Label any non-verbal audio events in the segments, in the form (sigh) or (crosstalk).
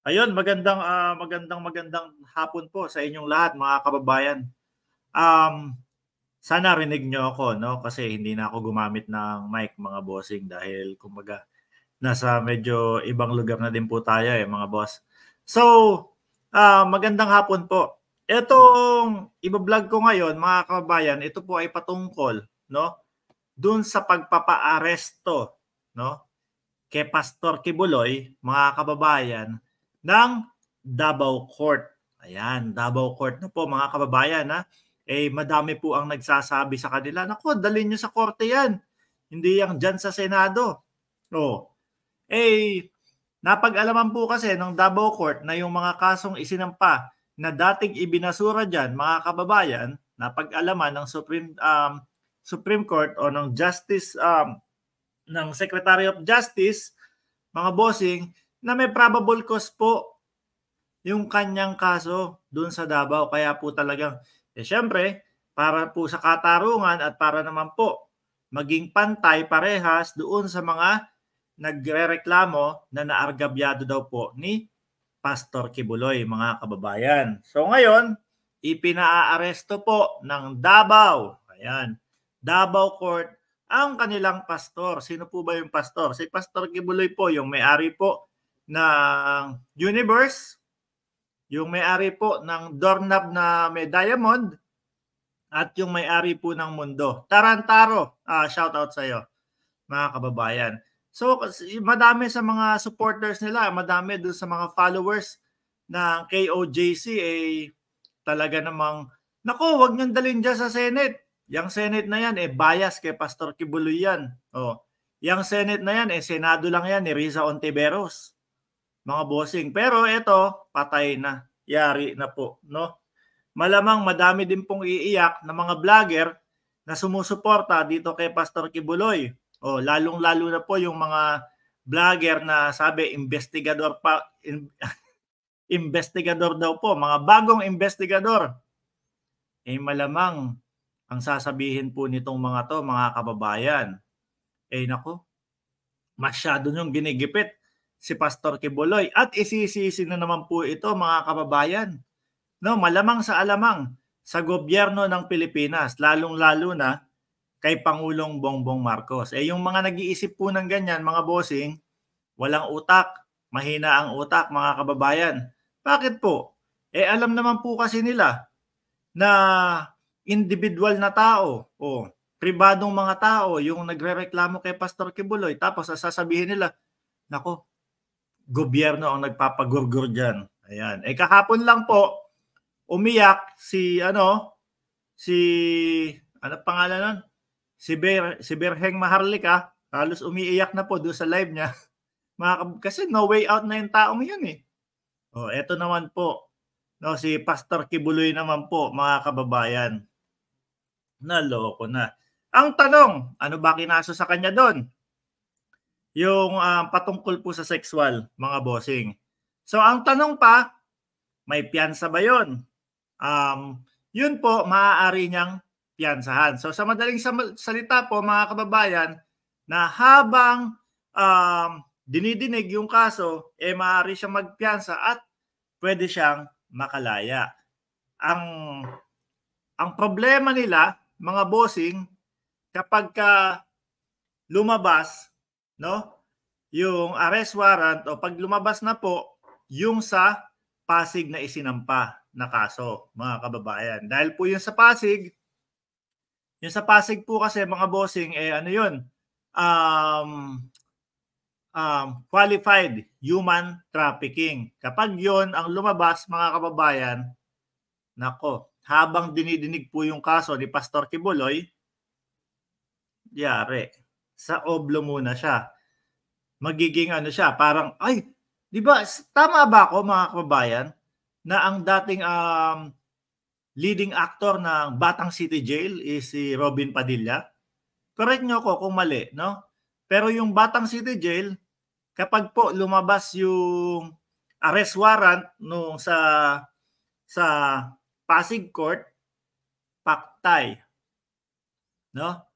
Ayun, magandang uh, magandang magandang hapon po sa inyong lahat mga kababayan. Um sana rinig niyo ako no kasi hindi na ako gumamit ng mic mga bossing dahil kumaga nasa medyo ibang lugar na din po tayo eh mga boss. So, uh, magandang hapon po. Etong ibablog ko ngayon mga kababayan, ito po ay patungkol no doon sa pagpapaaresto no kay Pastor Kibuloy mga kababayan ng Davao Court. Ayan, Davao Court na po mga kababayan ha. Eh madami po ang nagsasabi sa kanila, nako dalhin niyo sa korte 'yan. Hindi yang diyan sa Senado. Oh. Eh napag-alaman po kasi ng Davao Court na yung mga kasong isinampa na dating ibinasura diyan mga kababayan, napag-alaman ng Supreme um, Supreme Court o ng Justice um, ng Secretary of Justice mga bossing na may probable cause po yung kanyang kaso doon sa Davao. Kaya po talagang, eh syempre, para po sa katarungan at para naman po maging pantay parehas doon sa mga nagrereklamo na naargabyado daw po ni Pastor Kibuloy, mga kababayan. So ngayon, ipinaaresto po ng Davao, ayan, Davao Court, ang kanilang pastor. Sino po ba yung pastor? Si Pastor Kibuloy po, yung may-ari po ng universe, yung may-ari po ng doorknob na may diamond, at yung may-ari po ng mundo. Tarantaro, uh, ah, shout out sa iyo, mga kababayan. So, madami sa mga supporters nila, madami doon sa mga followers ng KOJC, eh, talaga namang, nako, wag niyong dalhin dyan sa Senate. Yang Senate na yan, eh, bias kay Pastor Kibuloy yan. Oh, yang Senate na yan, eh, Senado lang yan, ni eh, Risa Ontiveros mga bossing. Pero ito, patay na. Yari na po, no? Malamang madami din pong iiyak na mga vlogger na sumusuporta dito kay Pastor Kibuloy. O lalong-lalo na po yung mga vlogger na sabi investigador pa in, (laughs) investigador daw po, mga bagong investigador. Eh malamang ang sasabihin po nitong mga to, mga kababayan, eh nako, masyado niyong ginigipit si Pastor Kiboloy. At isisisi na naman po ito mga kababayan. No, malamang sa alamang sa gobyerno ng Pilipinas, lalong-lalo na kay Pangulong Bongbong Marcos. Eh yung mga nag-iisip po ng ganyan, mga bossing, walang utak, mahina ang utak mga kababayan. Bakit po? Eh alam naman po kasi nila na individual na tao o pribadong mga tao yung nagrereklamo kay Pastor Kibuloy tapos sasabihin nila, nako, gobyerno ang nagpapagurgur diyan. Ayan. Eh kahapon lang po, umiyak si ano, si, ano pangalan nun? Si, Ber, si Berheng Maharlika, ah. halos umiiyak na po doon sa live niya. (laughs) Kasi no way out na yung taong yun eh. Oh, eto naman po, No, si Pastor Kibuloy naman po, mga kababayan. Naloko na. Ang tanong, ano ba kinaso sa kanya doon? yung um, patungkol po sa sexual, mga bossing. So ang tanong pa, may piyansa ba yon? Um, yun po, maaari niyang piyansahan. So sa madaling salita po, mga kababayan, na habang um, dinidinig yung kaso, eh maaari siyang magpiyansa at pwede siyang makalaya. Ang ang problema nila, mga bossing, kapag ka lumabas no? Yung arrest warrant o pag lumabas na po yung sa Pasig na isinampa na kaso, mga kababayan. Dahil po yung sa Pasig, yung sa Pasig po kasi mga bossing eh ano yun? Um, um, qualified human trafficking. Kapag yon ang lumabas mga kababayan, nako, habang dinidinig po yung kaso ni Pastor Kibuloy, yari sa Oblo muna siya. Magiging ano siya, parang, ay, di ba, tama ba ako mga kababayan na ang dating um, leading actor ng Batang City Jail is si Robin Padilla? Correct nyo ako kung mali, no? Pero yung Batang City Jail, kapag po lumabas yung arrest warrant nung sa sa Pasig Court, paktay. No?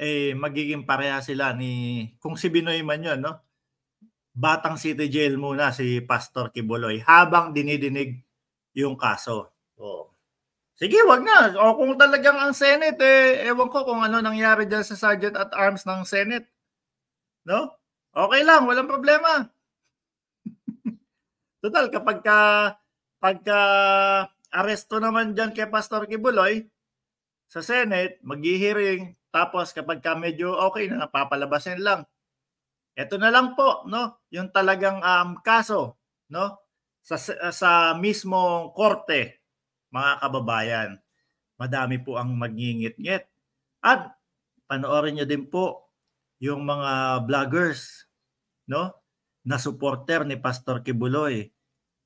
eh magiging pareha sila ni kung si Binoy man 'yon, no? Batang City Jail muna si Pastor Kibuloy habang dinidinig yung kaso. Oo. Oh. Sige, wag na. O kung talagang ang Senate, eh, ewan ko kung ano nangyari dyan sa Sergeant at Arms ng Senate. No? Okay lang, walang problema. (laughs) Total, kapag ka, pagka aresto naman dyan kay Pastor Kibuloy, sa Senate, mag tapos kapag ka medyo okay na papalabasin lang. Ito na lang po, no? Yung talagang um, kaso, no? Sa, sa mismong korte, mga kababayan. Madami po ang magngingit-ngit. At panoorin nyo din po yung mga vloggers, no? Na supporter ni Pastor Kibuloy.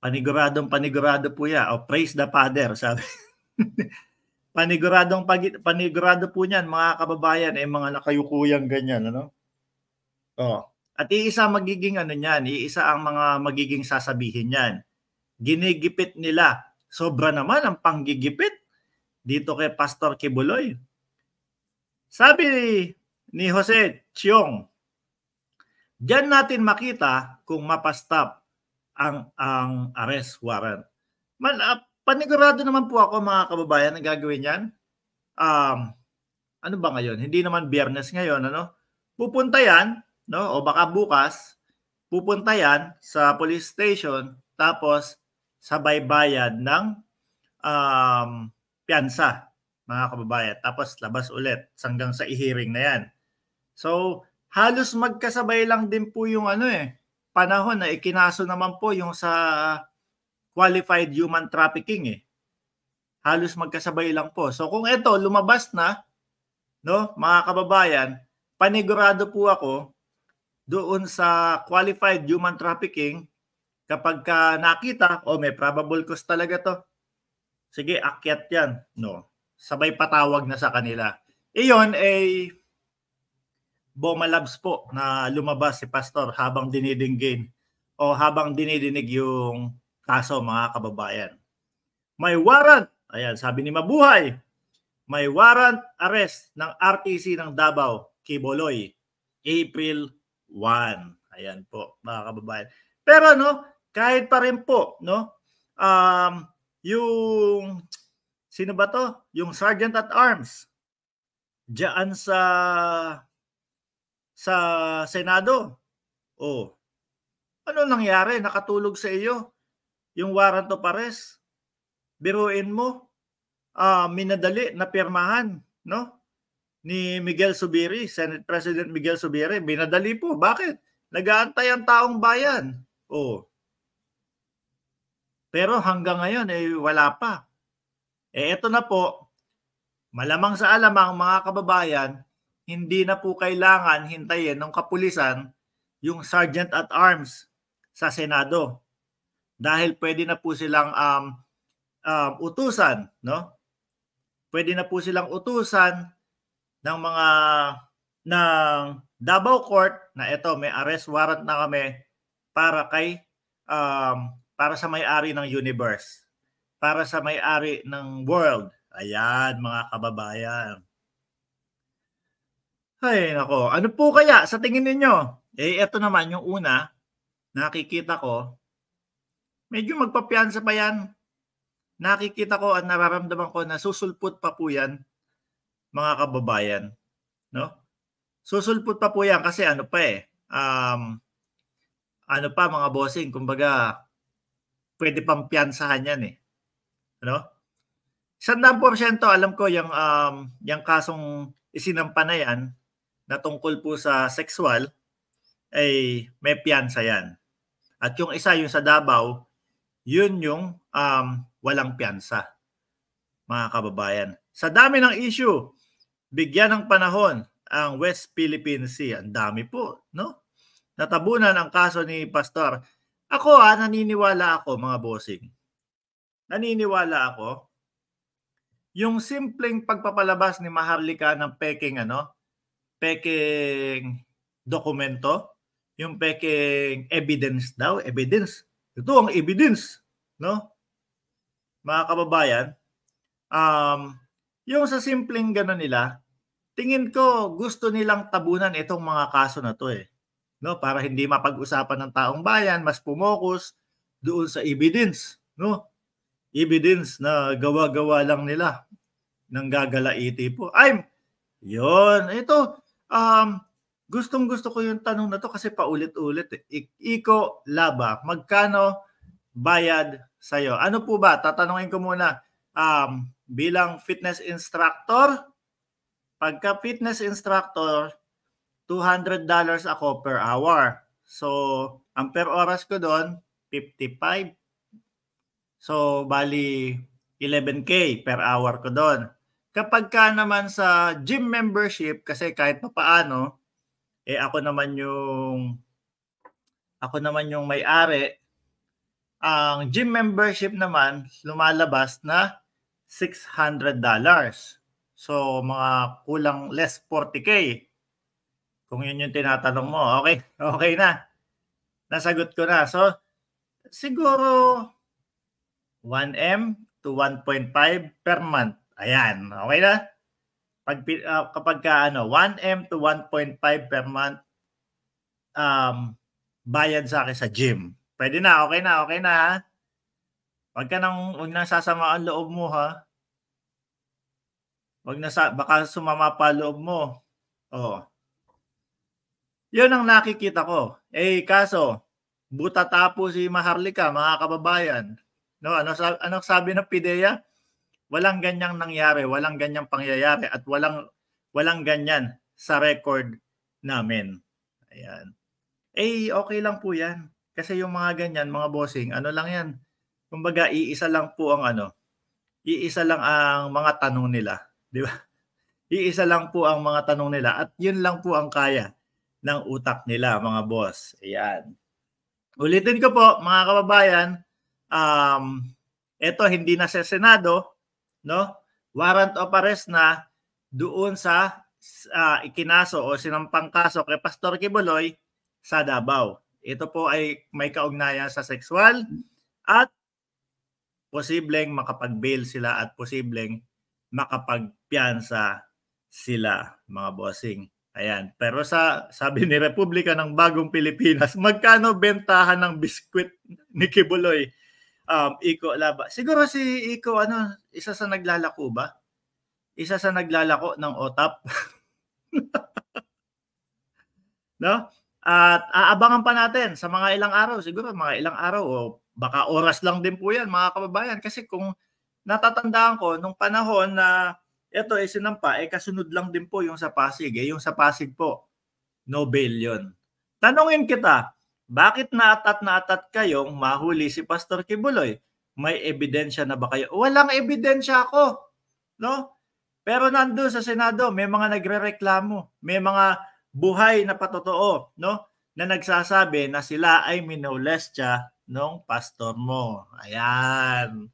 Paniguradong panigurado po ya. O praise the Father, sabi. (laughs) Paniguradong pag, panigurado po niyan mga kababayan ay eh, mga nakayukuyang ganyan ano. Oh. At iisa magiging ano niyan, iisa ang mga magiging sasabihin niyan. Ginigipit nila. Sobra naman ang panggigipit dito kay Pastor Kibuloy. Sabi ni Jose Chiong, diyan natin makita kung mapastap ang ang arrest warrant. Man, uh, Panigurado naman po ako mga kababayan na gagawin yan. Um, ano ba ngayon? Hindi naman biyernes ngayon, ano? Pupunta yan, no? O baka bukas, pupunta yan sa police station tapos sa bayad ng um, piyansa, mga kababayan. Tapos labas ulit hanggang sa i-hearing na yan. So, halos magkasabay lang din po yung ano eh, panahon na ikinaso naman po yung sa qualified human trafficking eh. Halos magkasabay lang po. So kung ito lumabas na, no, mga kababayan, panigurado po ako doon sa qualified human trafficking kapag ka nakita, o oh, may probable cause talaga to. Sige, akyat yan. No. Sabay patawag na sa kanila. Iyon ay eh, Boma Labs po na lumabas si Pastor habang dinidinggin o habang dinidinig yung Kaso mga kababayan, may warrant, ayan sabi ni Mabuhay, may warrant arrest ng RTC ng Davao kay Boloy, April 1. Ayan po mga kababayan. Pero no, kahit pa rin po, no, um, yung, sino ba to? Yung Sergeant at Arms, diyan sa sa Senado. Oh. Ano nangyari? Nakatulog sa iyo? yung warrant of arrest. Biruin mo, uh, minadali na pirmahan, no? Ni Miguel Subiri, Senate President Miguel Subiri. Binadali po. Bakit? Nagaantay ang taong bayan. Oh. Pero hanggang ngayon, eh, wala pa. Eh, eto na po. Malamang sa alamang, mga kababayan, hindi na po kailangan hintayin ng kapulisan yung Sergeant at Arms sa Senado dahil pwede na po silang um, um, utusan, no? Pwede na po silang utusan ng mga ng Davao Court na ito may arrest warrant na kami para kay um, para sa may-ari ng universe, para sa may-ari ng world. Ayan, mga kababayan. Ay, nako. Ano po kaya sa tingin ninyo? Eh, ito naman yung una, nakikita ko, medyo magpapiansa pa yan. Nakikita ko at nararamdaman ko na susulpot pa po yan, mga kababayan. No? Susulpot pa po yan kasi ano pa eh, um, ano pa mga bossing, kumbaga pwede pang piyansahan yan eh. Ano? Sandang porsyento, alam ko yung, um, yung kasong isinampa na yan na tungkol po sa sexual ay may piyansa yan. At yung isa, yung sa Davao, yun yung um, walang piyansa, mga kababayan. Sa dami ng issue, bigyan ng panahon ang West Philippine Sea. Ang dami po, no? Natabunan ang kaso ni Pastor. Ako ah, naniniwala ako mga bossing. Naniniwala ako yung simpleng pagpapalabas ni Maharlika ng peking ano, peking dokumento, yung peking evidence daw, evidence ito ang evidence, no? Mga kababayan, um, yung sa simpleng gano'n nila, tingin ko gusto nilang tabunan itong mga kaso na to eh. No, para hindi mapag-usapan ng taong bayan, mas pumokus doon sa evidence, no? Evidence na gawa-gawa lang nila ng gagalaiti po. I'm yon, ito um Gustong gusto ko yung tanong na to kasi paulit-ulit. Eh. Iko Laba, magkano bayad sa'yo? Ano po ba? Tatanungin ko muna. Um, bilang fitness instructor, pagka fitness instructor, $200 ako per hour. So, ang per oras ko doon, 55. So, bali 11K per hour ko doon. Kapag ka naman sa gym membership, kasi kahit pa paano, eh ako naman yung ako naman yung may-ari. Ang gym membership naman lumalabas na $600. So mga kulang less 40k. Kung yun yung tinatanong mo, okay, okay na. Nasagot ko na. So siguro 1M to 1.5 per month. Ayan, okay na? pag uh, kapag ka, ano 1M to 1.5 per month um bayad sa akin sa gym. Pwede na, okay na, okay na ha. Huwag ka nang huwag nang sasama ang loob mo ha. Wag na sa, baka sumama pa loob mo. Oh. 'Yun ang nakikita ko. Eh kaso buta tapo si Maharlika, mga kababayan. No, ano sa ano sabi ng PDEA? Walang ganyang nangyari, walang ganyang pangyayari at walang walang ganyan sa record namin. Ayan. Eh, okay lang po yan. Kasi yung mga ganyan, mga bossing, ano lang yan. Kumbaga, iisa lang po ang ano, iisa lang ang mga tanong nila. Di ba? (laughs) Iisa lang po ang mga tanong nila at yun lang po ang kaya ng utak nila, mga boss. Ayan. Ulitin ko po, mga kababayan, um, ito hindi na sa Senado, no? Warrant of arrest na doon sa uh, ikinaso o sinampang kaso kay Pastor Kibuloy sa Davao. Ito po ay may kaugnayan sa sexual at posibleng makapag-bail sila at posibleng makapagpiansa sila, mga bossing. Ayan. Pero sa sabi ni Republika ng Bagong Pilipinas, magkano bentahan ng biskwit ni Kibuloy um, Iko Laba. Siguro si Iko, ano, isa sa naglalako ba? Isa sa naglalako ng OTAP. (laughs) no? At aabangan pa natin sa mga ilang araw, siguro mga ilang araw o baka oras lang din po yan mga kababayan kasi kung natatandaan ko nung panahon na ito ay sinampa, eh kasunod lang din po yung sa Pasig. Eh, yung sa Pasig po, Nobel bail yun. Tanungin kita, bakit naatat naatat kayong mahuli si Pastor Kibuloy? May ebidensya na ba kayo? Walang ebidensya ako. No? Pero nandoon sa Senado, may mga nagrereklamo, may mga buhay na patotoo, no? Na nagsasabi na sila ay minolestya nung pastor mo. Ayan.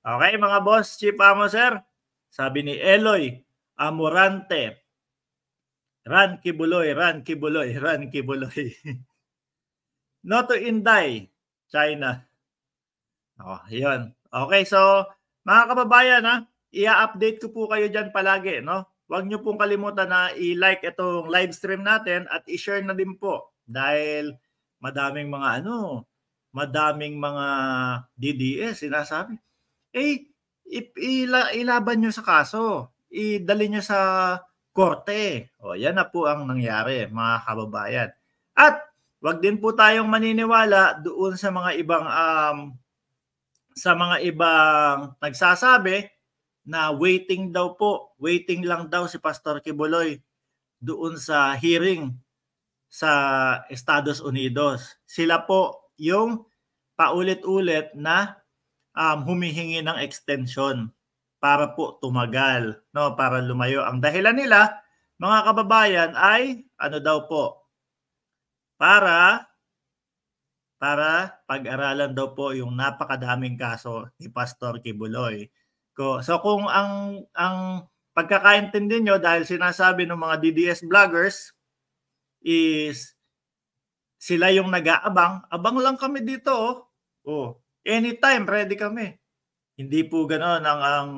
Okay, mga boss, Chief Amo, sir. Sabi ni Eloy Amorante, Ran Kibuloy, Ran Kibuloy, Ran Kibuloy. (laughs) not to Inday, China. Oh, yun. Okay, so mga kababayan, ha, i-update ko po kayo dyan palagi. No? Huwag nyo pong kalimutan na i-like itong live stream natin at i-share na din po dahil madaming mga ano, madaming mga DDS sinasabi. Eh, ilaban nyo sa kaso. Idali nyo sa korte. O, yan na po ang nangyari, mga kababayan. At Wag din po tayong maniniwala doon sa mga ibang um, sa mga ibang nagsasabi na waiting daw po, waiting lang daw si Pastor Kibuloy doon sa hearing sa Estados Unidos. Sila po yung paulit-ulit na um, humihingi ng extension para po tumagal, no, para lumayo. Ang dahilan nila, mga kababayan, ay ano daw po, para para pag-aralan daw po yung napakadaming kaso ni Pastor Kibuloy. So kung ang ang pagkakaintindi nyo dahil sinasabi ng mga DDS vloggers is sila yung nag-aabang, abang lang kami dito oh. oh anytime ready kami. Hindi po ganoon ang, ang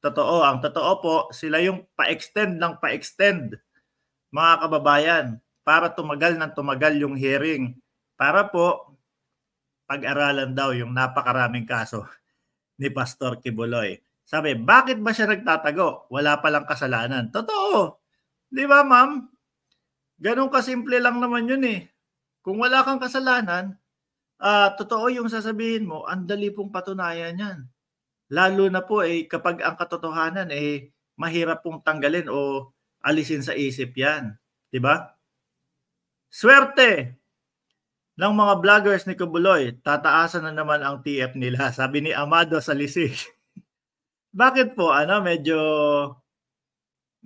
totoo. Ang totoo po, sila yung pa-extend ng pa-extend mga kababayan para tumagal ng tumagal yung hearing para po pag-aralan daw yung napakaraming kaso (laughs) ni Pastor Kibuloy. Sabi, bakit ba siya nagtatago? Wala palang kasalanan. Totoo. Di ba, ma'am? Ganun kasimple lang naman yun eh. Kung wala kang kasalanan, uh, totoo yung sasabihin mo, ang dali pong patunayan yan. Lalo na po eh, kapag ang katotohanan eh, mahirap pong tanggalin o alisin sa isip yan. Di ba? Swerte ng mga vloggers ni Kubuloy, tataasan na naman ang TF nila, (laughs) sabi ni Amado sa Lisig. (laughs) Bakit po? Ano, medyo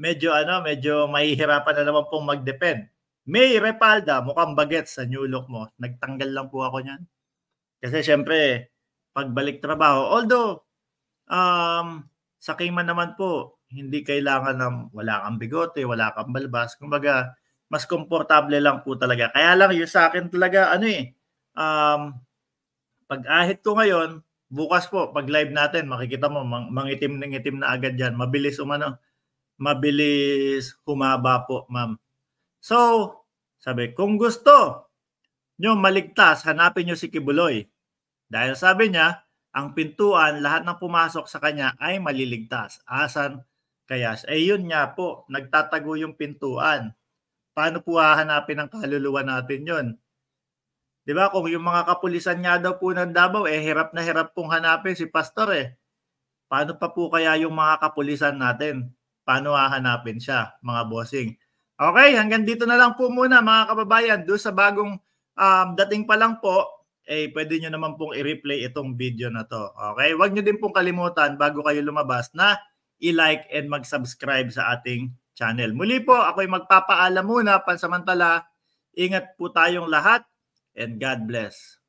medyo ano, medyo mahihirapan na naman pong mag-depend. May Repalda, mukhang baget sa new look mo. Nagtanggal lang po ako niyan. Kasi syempre, pagbalik trabaho, although um, sa man naman po, hindi kailangan ng wala kang bigote, wala kang balbas. Kumbaga, mas komportable lang po talaga. Kaya lang yun sa akin talaga, ano eh, um, pag-ahit ko ngayon, bukas po, pag live natin, makikita mo, mang, mangitim ng itim na agad yan. Mabilis umano, mabilis humaba po, ma'am. So, sabi, kung gusto nyo maligtas, hanapin nyo si Kibuloy. Dahil sabi niya, ang pintuan, lahat ng pumasok sa kanya ay maliligtas. Asan kaya? Eh yun nga po, nagtatago yung pintuan paano po hahanapin ang kaluluwa natin yon? 'Di ba? Kung yung mga kapulisan nga daw po ng Davao eh hirap na hirap pong hanapin si pastor eh. Paano pa po kaya yung mga kapulisan natin? Paano hahanapin siya, mga bossing? Okay, hanggang dito na lang po muna mga kababayan. Do sa bagong um, dating pa lang po, eh pwede nyo naman pong i-replay itong video na to. Okay? Huwag nyo din pong kalimutan bago kayo lumabas na i-like and mag-subscribe sa ating channel. Muli po, ako'y magpapaalam muna pansamantala. Ingat po tayong lahat and God bless.